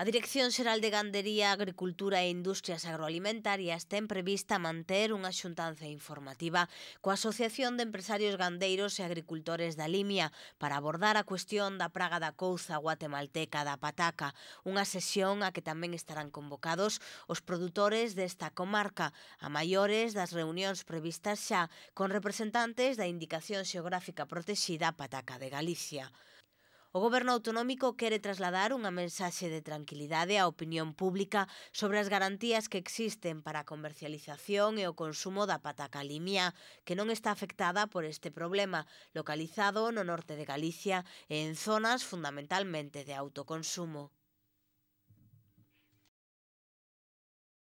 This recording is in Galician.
A Dirección Xeral de Gandería, Agricultura e Industrias Agroalimentarias ten prevista manter unha xuntanza informativa coa Asociación de Empresarios Gandeiros e Agricultores da Limia para abordar a cuestión da praga da couza guatemalteca da pataca, unha sesión a que tamén estarán convocados os produtores desta comarca, a maiores das reunións previstas xa con representantes da Indicación Xeográfica Protexida Pataca de Galicia. O goberno autonómico quere trasladar unha mensaxe de tranquilidade á opinión pública sobre as garantías que existen para a comercialización e o consumo da patacalimia, que non está afectada por este problema, localizado no norte de Galicia e en zonas fundamentalmente de autoconsumo.